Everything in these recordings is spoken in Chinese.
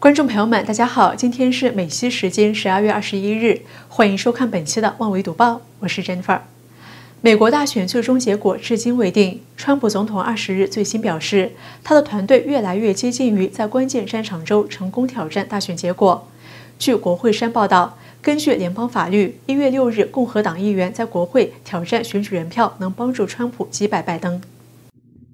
观众朋友们，大家好！今天是美西时间十二月二十一日，欢迎收看本期的《万维读报》，我是 Jennifer。美国大选最终结果至今未定，川普总统二十日最新表示，他的团队越来越接近于在关键战场中成功挑战大选结果。据国会山报道。根据联邦法律，一月六日，共和党议员在国会挑战选举人票，能帮助川普击败拜登。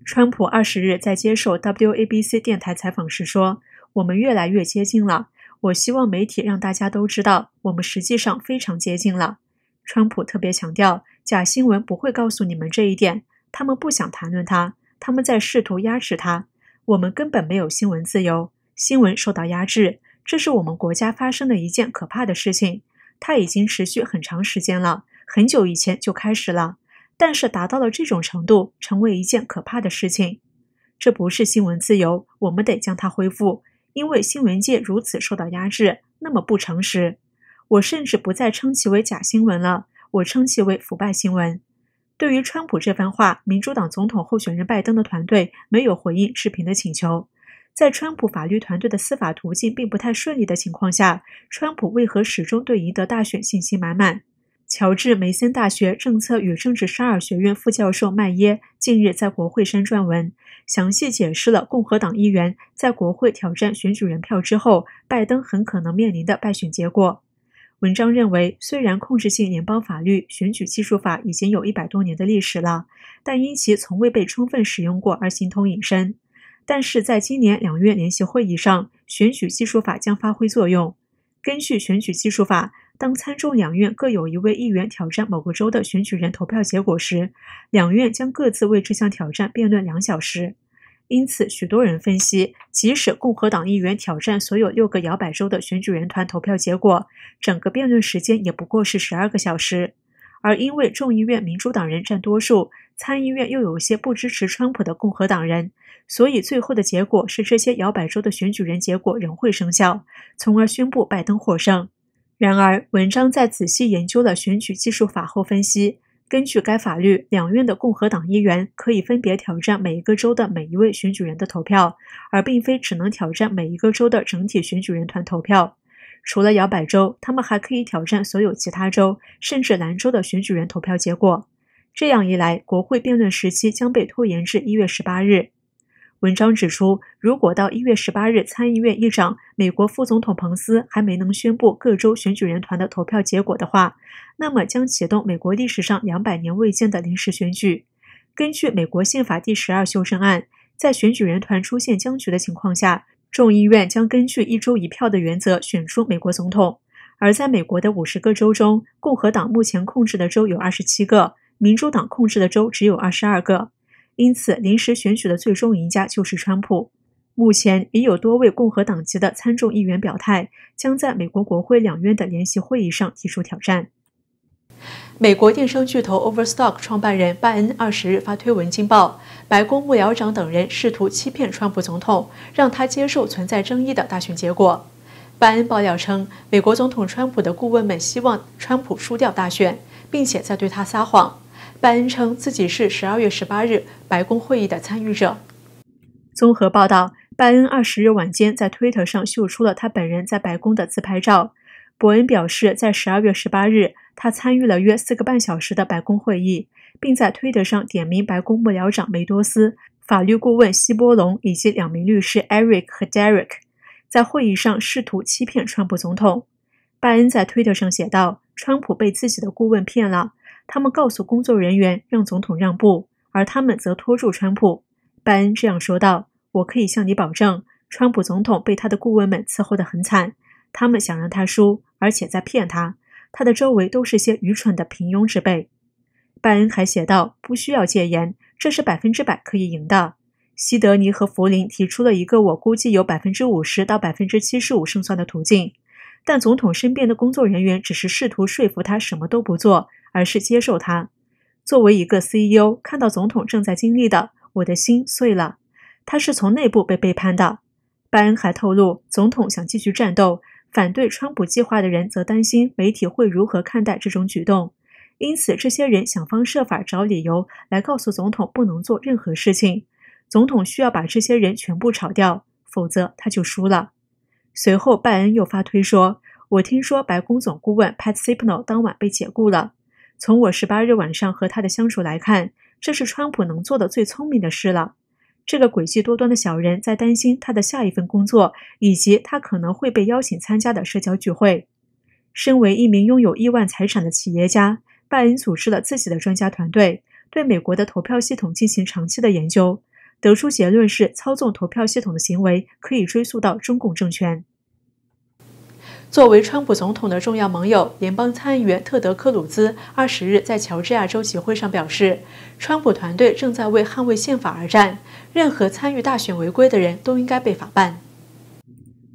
川普二十日在接受 WABC 电台采访时说：“我们越来越接近了，我希望媒体让大家都知道，我们实际上非常接近了。”川普特别强调：“假新闻不会告诉你们这一点，他们不想谈论它，他们在试图压制它。我们根本没有新闻自由，新闻受到压制。”这是我们国家发生的一件可怕的事情，它已经持续很长时间了，很久以前就开始了，但是达到了这种程度，成为一件可怕的事情。这不是新闻自由，我们得将它恢复，因为新闻界如此受到压制，那么不诚实。我甚至不再称其为假新闻了，我称其为腐败新闻。对于川普这番话，民主党总统候选人拜登的团队没有回应视频的请求。在川普法律团队的司法途径并不太顺利的情况下，川普为何始终对赢得大选信心满满？乔治梅森大学政策与政治沙尔学院副教授麦耶近日在国会山撰文，详细解释了共和党议员在国会挑战选举人票之后，拜登很可能面临的败选结果。文章认为，虽然控制性联邦法律《选举技术法》已经有一百多年的历史了，但因其从未被充分使用过而形同隐身。但是在今年两院联席会议上，选举技术法将发挥作用。根据选举技术法，当参众两院各有一位议员挑战某个州的选举人投票结果时，两院将各自为这项挑战辩论两小时。因此，许多人分析，即使共和党议员挑战所有六个摇摆州的选举人团投票结果，整个辩论时间也不过是十二个小时。而因为众议院民主党人占多数，参议院又有些不支持川普的共和党人，所以最后的结果是这些摇摆州的选举人结果仍会生效，从而宣布拜登获胜。然而，文章在仔细研究了选举技术法后分析，根据该法律，两院的共和党议员可以分别挑战每一个州的每一位选举人的投票，而并非只能挑战每一个州的整体选举人团投票。除了摇摆州，他们还可以挑战所有其他州，甚至兰州的选举人投票结果。这样一来，国会辩论时期将被拖延至一月十八日。文章指出，如果到一月十八日，参议院议长、美国副总统彭斯还没能宣布各州选举人团的投票结果的话，那么将启动美国历史上两百年未见的临时选举。根据美国宪法第十二修正案，在选举人团出现僵局的情况下。众议院将根据一周一票的原则选出美国总统，而在美国的五十个州中，共和党目前控制的州有二十七个，民主党控制的州只有二十二个。因此，临时选举的最终赢家就是川普。目前已有多位共和党籍的参众议员表态，将在美国国会两院的联席会议上提出挑战。美国电商巨头 Overstock 创办人拜恩二十日发推文惊爆，白宫幕僚长等人试图欺骗川普总统，让他接受存在争议的大选结果。拜恩爆料称，美国总统川普的顾问们希望川普输掉大选，并且在对他撒谎。拜恩称自己是十二月十八日白宫会议的参与者。综合报道，拜恩二十日晚间在推特上秀出了他本人在白宫的自拍照。伯恩表示，在十二月十八日。他参与了约四个半小时的白宫会议，并在推特上点名白宫幕僚长梅多斯、法律顾问希波隆以及两名律师 Eric 和 Derek，在会议上试图欺骗川普总统。拜恩在推特上写道：“川普被自己的顾问骗了，他们告诉工作人员让总统让步，而他们则拖住川普。”拜恩这样说道：“我可以向你保证，川普总统被他的顾问们伺候得很惨，他们想让他输，而且在骗他。”他的周围都是些愚蠢的平庸之辈。拜恩还写道：“不需要戒严，这是百分之百可以赢的。”西德尼和弗林提出了一个我估计有百分之五十到百分之七十五胜算的途径。但总统身边的工作人员只是试图说服他什么都不做，而是接受他。作为一个 CEO，看到总统正在经历的，我的心碎了。他是从内部被背叛的。拜恩还透露，总统想继续战斗。反对川普计划的人则担心媒体会如何看待这种举动，因此这些人想方设法找理由来告诉总统不能做任何事情。总统需要把这些人全部炒掉，否则他就输了。随后，拜恩又发推说：“我听说白宫总顾问 Pat c i p r a n o 当晚被解雇了。从我十八日晚上和他的相处来看，这是川普能做的最聪明的事了。”这个诡计多端的小人在担心他的下一份工作，以及他可能会被邀请参加的社交聚会。身为一名拥有亿万财产的企业家，拜恩组织了自己的专家团队，对美国的投票系统进行长期的研究，得出结论是操纵投票系统的行为可以追溯到中共政权。作为川普总统的重要盟友，联邦参议员特德·克鲁兹二十日在乔治亚州集会上表示，川普团队正在为捍卫宪法而战，任何参与大选违规的人都应该被法办。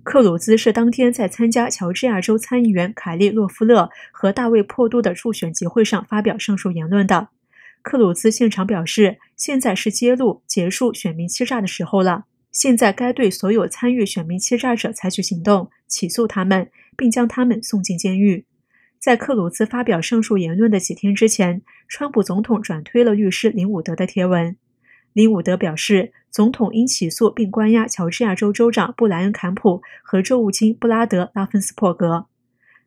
克鲁兹是当天在参加乔治亚州参议员凯利·洛夫勒和大卫·珀杜的助选集会上发表上述言论的。克鲁兹现场表示，现在是揭露结束选民欺诈的时候了，现在该对所有参与选民欺诈者采取行动，起诉他们。并将他们送进监狱。在克鲁兹发表上述言论的几天之前，川普总统转推了律师林伍德的帖文。林伍德表示，总统应起诉并关押乔治亚州州长布莱恩·坎普和州务卿布拉德·拉芬斯破格。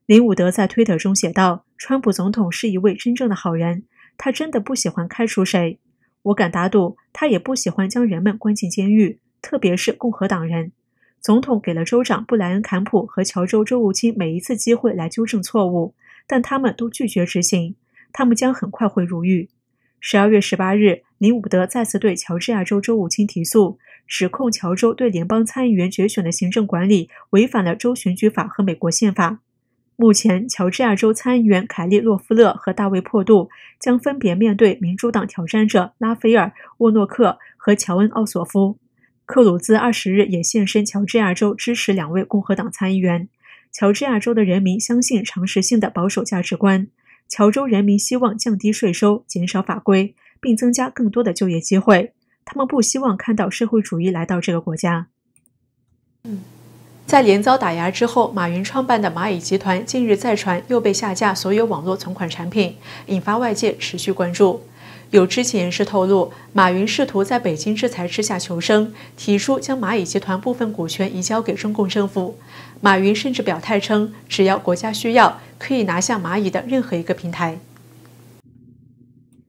林伍德在推特中写道：“川普总统是一位真正的好人，他真的不喜欢开除谁。我敢打赌，他也不喜欢将人们关进监狱，特别是共和党人。”总统给了州长布莱恩·坎普和乔治州州务卿每一次机会来纠正错误，但他们都拒绝执行。他们将很快会入狱。十二月十八日，林伍德再次对乔治亚州州务卿提诉，指控乔州对联邦参议员决选的行政管理违反了州选举法和美国宪法。目前，乔治亚州参议员凯利·洛夫勒和大卫·珀杜将分别面对民主党挑战者拉斐尔·沃诺克和乔恩·奥索夫。克鲁兹二十日也现身乔治亚州，支持两位共和党参议员。乔治亚州的人民相信常识性的保守价值观。乔州人民希望降低税收、减少法规，并增加更多的就业机会。他们不希望看到社会主义来到这个国家。在连遭打压之后，马云创办的蚂蚁集团近日再传又被下架所有网络存款产品，引发外界持续关注。有知情人士透露，马云试图在北京制裁之下求生，提出将蚂蚁集团部分股权移交给中共政府。马云甚至表态称，只要国家需要，可以拿下蚂蚁的任何一个平台。《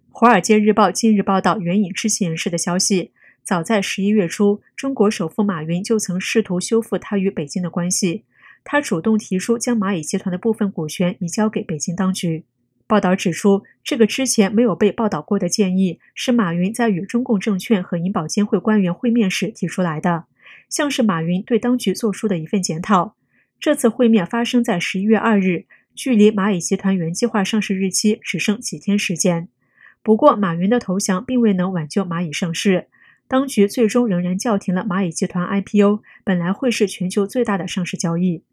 华尔街日报》近日报道，援引知情人士的消息，早在十一月初，中国首富马云就曾试图修复他与北京的关系，他主动提出将蚂蚁集团的部分股权移交给北京当局。报道指出，这个之前没有被报道过的建议是马云在与中共证券和银保监会官员会面时提出来的，像是马云对当局做出的一份检讨。这次会面发生在十一月二日，距离蚂蚁集团原计划上市日期只剩几天时间。不过，马云的投降并未能挽救蚂蚁上市，当局最终仍然叫停了蚂蚁集团 IPO，本来会是全球最大的上市交易。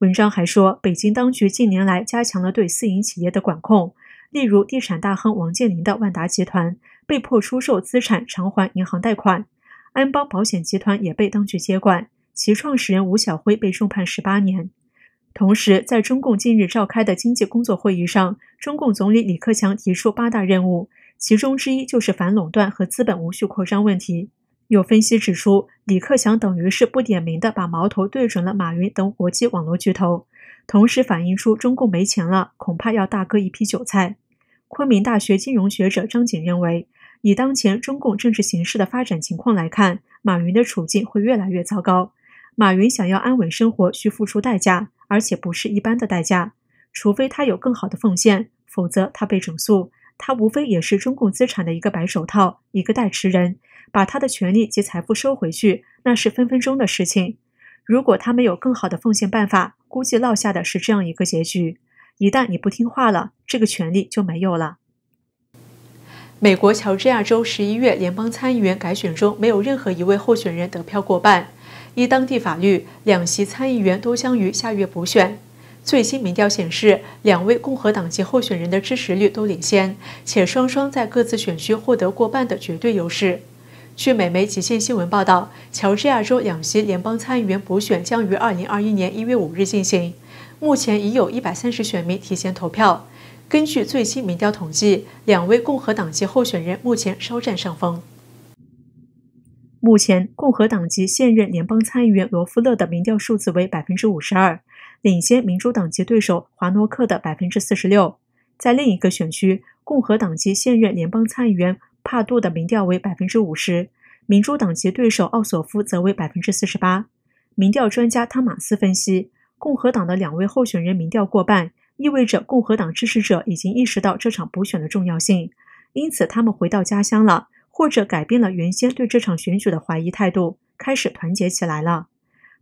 文章还说，北京当局近年来加强了对私营企业的管控，例如地产大亨王健林的万达集团被迫出售资产偿还银行贷款，安邦保险集团也被当局接管，其创始人吴晓辉被重判十八年。同时，在中共近日召开的经济工作会议上，中共总理李克强提出八大任务，其中之一就是反垄断和资本无序扩张问题。有分析指出，李克强等于是不点名的把矛头对准了马云等国际网络巨头，同时反映出中共没钱了，恐怕要大割一批韭菜。昆明大学金融学者张景认为，以当前中共政治形势的发展情况来看，马云的处境会越来越糟糕。马云想要安稳生活，需付出代价，而且不是一般的代价。除非他有更好的奉献，否则他被整肃。他无非也是中共资产的一个白手套，一个代持人，把他的权利及财富收回去，那是分分钟的事情。如果他没有更好的奉献办法，估计落下的是这样一个结局：一旦你不听话了，这个权利就没有了。美国乔治亚州十一月联邦参议员改选中，没有任何一位候选人得票过半。依当地法律，两席参议员都将于下月补选。最新民调显示，两位共和党籍候选人的支持率都领先，且双双在各自选区获得过半的绝对优势。据美媒《极限新闻》报道，乔治亚州两席联邦参议员补选将于二零二一年一月五日进行。目前已有一百三十选民提前投票。根据最新民调统计，两位共和党籍候选人目前稍占上风。目前，共和党籍现任联邦参议员罗夫勒的民调数字为百分之五十二。领先民主党籍对手华诺克的百分之四十六。在另一个选区，共和党籍现任联邦参议员帕杜的民调为百分之五十，民主党籍对手奥索夫则为百分之四十八。民调专家汤马斯分析，共和党的两位候选人民调过半，意味着共和党支持者已经意识到这场补选的重要性，因此他们回到家乡了，或者改变了原先对这场选举的怀疑态度，开始团结起来了。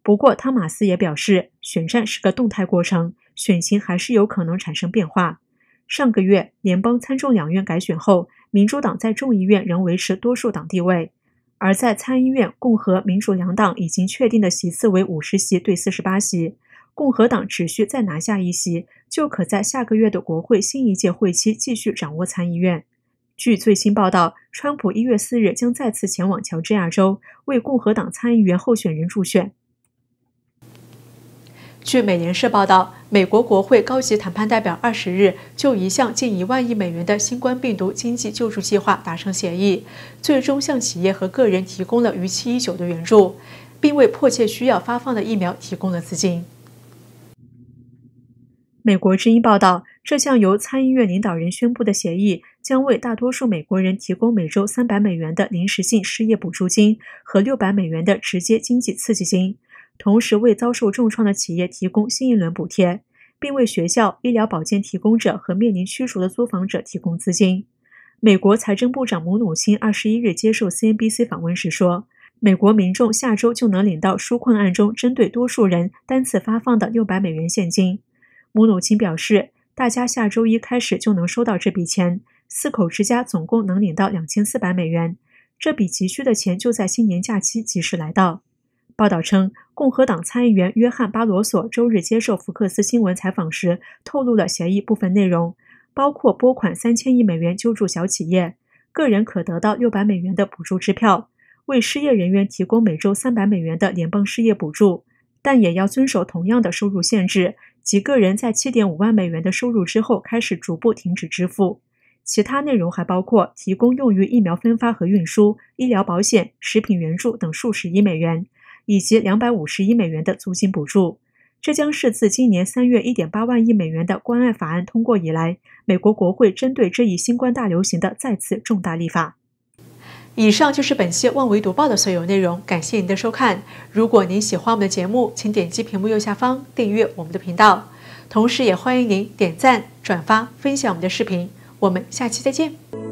不过，汤马斯也表示，选战是个动态过程，选情还是有可能产生变化。上个月联邦参众两院改选后，民主党在众议院仍维持多数党地位，而在参议院，共和民主两党已经确定的席次为五十席对四十八席，共和党只需再拿下一席，就可在下个月的国会新一届会期继续掌握参议院。据最新报道，川普一月四日将再次前往乔治亚州为共和党参议员候选人助选。据美联社报道，美国国会高级谈判代表二十日就一项近一万亿美元的新冠病毒经济救助计划达成协议，最终向企业和个人提供了逾期已久的援助，并为迫切需要发放的疫苗提供了资金。美国之音报道，这项由参议院领导人宣布的协议将为大多数美国人提供每周三百美元的临时性失业补助金和六百美元的直接经济刺激金。同时，为遭受重创的企业提供新一轮补贴，并为学校、医疗保健提供者和面临驱逐的租房者提供资金。美国财政部长姆努钦二十一日接受 CNBC 访问时说，美国民众下周就能领到纾困案中针对多数人单次发放的六百美元现金。姆努钦表示，大家下周一开始就能收到这笔钱，四口之家总共能领到两千四百美元。这笔急需的钱就在新年假期及时来到。报道称，共和党参议员约翰·巴罗索周日接受福克斯新闻采访时透露了协议部分内容，包括拨款三千亿美元救助小企业，个人可得到六百美元的补助支票，为失业人员提供每周三百美元的联邦失业补助，但也要遵守同样的收入限制，即个人在七点五万美元的收入之后开始逐步停止支付。其他内容还包括提供用于疫苗分发和运输、医疗保险、食品援助等数十亿美元。以及两百五十亿美元的租金补助，这将是自今年三月一点八万亿美元的《关爱法案》通过以来，美国国会针对这一新冠大流行的再次重大立法。以上就是本期《万维读报》的所有内容，感谢您的收看。如果您喜欢我们的节目，请点击屏幕右下方订阅我们的频道，同时也欢迎您点赞、转发、分享我们的视频。我们下期再见。